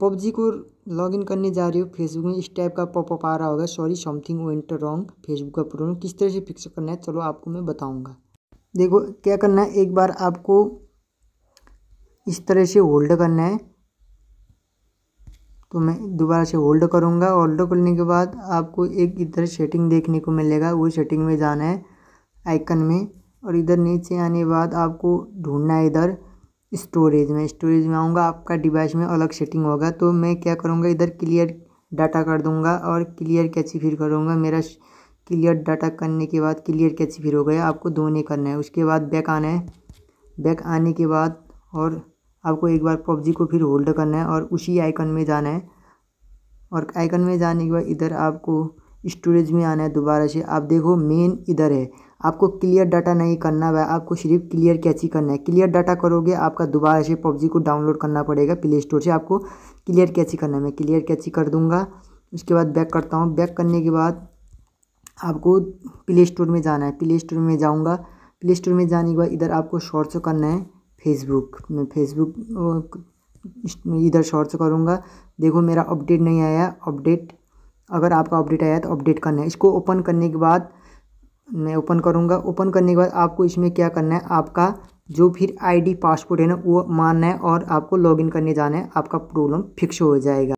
PUBG को login करने जा रही हो फेसबुक में इस टाइप का पॉपअप आ रहा होगा sorry something went wrong Facebook का प्रॉब्लम किस तरह से फिक्स करना है चलो आपको मैं बताऊंगा देखो क्या करना है एक बार आपको इस तरह से होल्ड करना है तो मैं दोबारा से होल्ड करूँगा होल्ड करने के बाद आपको एक इधर सेटिंग देखने को मिलेगा वो सेटिंग में जाना है आइकन में और इधर नीचे आने के बाद आपको ढूंढना है इधर स्टोरेज में स्टोरेज में आऊँगा आपका डिवाइस में अलग सेटिंग होगा तो मैं क्या करूँगा इधर क्लियर डाटा कर दूँगा और क्लियर कैची फिर करूँगा मेरा क्लियर डाटा करने के बाद क्लियर कैच फिर हो गया आपको दोनों करना है उसके बाद बैक आना है बैक आने के बाद और आपको एक बार पबजी को फिर होल्ड करना है और उसी आइकन में जाना है और आइकन में जाने के बाद इधर आपको स्टोरेज में आना है दोबारा से आप देखो मेन इधर है आपको क्लियर डाटा नहीं करना है आपको सिर्फ क्लियर कैची करना है क्लियर डाटा करोगे आपका दोबारा से पबजी को डाउनलोड करना पड़ेगा प्ले स्टोर से आपको क्लियर कैची करना है मैं क्लियर कैची कर दूंगा उसके बाद बैक करता हूँ बैक करने के बाद आपको प्ले स्टोर में जाना है प्ले स्टोर में जाऊँगा प्ले स्टोर में जाने के बाद इधर आपको शॉर्ट्स करना है फेसबुक मैं फेसबुक इधर शॉर्ट्स करूँगा देखो मेरा अपडेट नहीं आया अपडेट अगर आपका अपडेट आया तो अपडेट करना है इसको ओपन करने के बाद मैं ओपन करूँगा ओपन करने के बाद आपको इसमें क्या करना है आपका जो फिर आईडी पासपोर्ट है ना वो मानना है और आपको लॉगिन करने जाना है आपका प्रॉब्लम फिक्स हो जाएगा